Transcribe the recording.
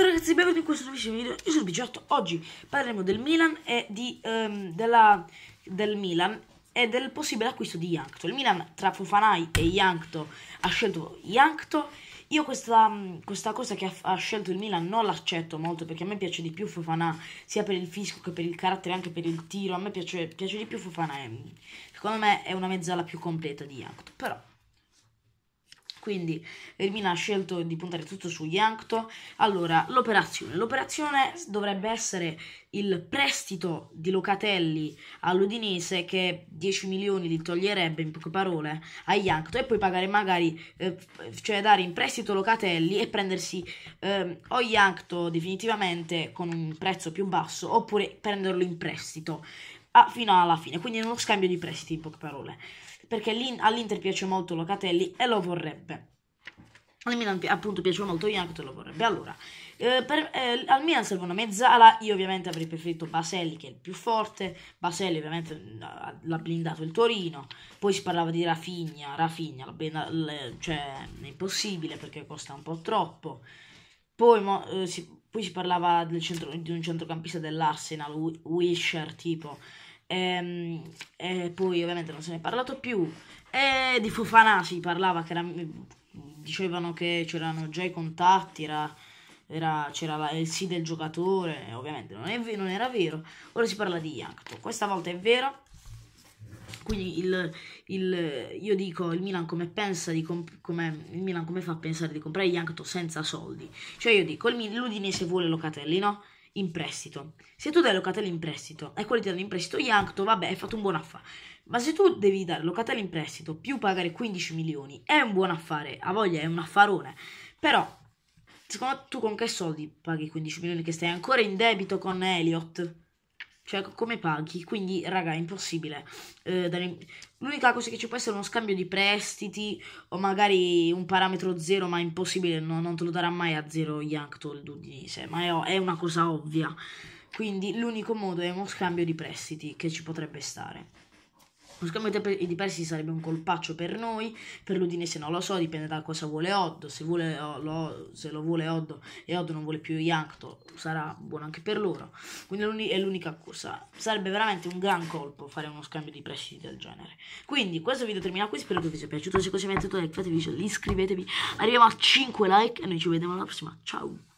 Ciao ragazzi, benvenuti in questo nuovissimo video. Io sono Biciotto. Oggi parleremo del Milan e di, um, della, del Milan e del possibile acquisto di Yankto. Il Milan tra Fufanai e Yankto ha scelto Yankto. Io questa, mm, questa, cosa che ha, ha, scelto il Milan non l'accetto molto perché a me piace di più Fofana sia per il fisco che per il carattere anche per il tiro. A me piace, piace di più Fofana. E, secondo me è una mezzala più completa di Yankto. Però quindi il ha scelto di puntare tutto su Yankto. Allora, l'operazione. L'operazione dovrebbe essere il prestito di Locatelli all'Udinese che 10 milioni li toglierebbe, in poche parole, a Yankto e poi pagare magari, eh, cioè dare in prestito Locatelli e prendersi eh, o Yankto definitivamente con un prezzo più basso oppure prenderlo in prestito a, fino alla fine, quindi uno scambio di prestiti in poche parole, perché all'Inter piace molto Locatelli e lo vorrebbe. Al Milan appunto piace molto Iacoto e lo vorrebbe. Allora, eh, per, eh, al Milan serve una mezzala, io ovviamente avrei preferito Baselli che è il più forte, Baselli ovviamente l'ha blindato il Torino, poi si parlava di Rafinha, Rafinha blinda, le, cioè, è impossibile perché costa un po' troppo, poi, mo, eh, si, poi si parlava centro, di un centrocampista dell'Arsenal, Wisher tipo e, ehm, e poi ovviamente non se ne è parlato più. E di Fufana si parlava che era, mm, dicevano che c'erano già i contatti, era, era, c'era la, il sì del giocatore, ovviamente non, è, non, era vero. Ora si parla di Yankton, questa volta è vero. Quindi il, il, io dico il Milan come pensa di comp- come, il Milan come fa a pensare di comprare Yankton senza soldi. Cioè io dico il, l'Udinese vuole Locatelli, no? in prestito. Se tu dai locatelli in prestito e quelli ti danno in prestito, Yankto, vabbè, hai fatto un buon affare. Ma se tu devi dare locatelli in prestito più pagare 15 milioni, è un buon affare, a voglia è un affarone. Però, secondo te, tu con che soldi paghi 15 milioni che stai ancora in debito con Elliot? Cioè, come paghi? Quindi, raga, è impossibile. Eh, dalle... L'unica cosa che ci può essere è uno scambio di prestiti o magari un parametro zero, ma è impossibile, no, non te lo darà mai a zero Yankton Dudinese, ma è, è una cosa ovvia. Quindi l'unico modo è uno scambio di prestiti che ci potrebbe stare. Buscando i persi sarebbe un colpaccio per noi, per l'Udinese non lo so, dipende da cosa vuole Oddo, se, vuole, eh, lo, se lo vuole Oddo e Oddo non vuole più Yankto sarà buono anche per loro, quindi è l'unica cosa, sarebbe veramente un gran colpo fare uno scambio di prestiti del genere. Quindi questo video termina qui, spero che vi sia piaciuto, se così mettete like, fatevi iscrivetevi, arriviamo a 5 like e noi ci vediamo alla prossima, ciao!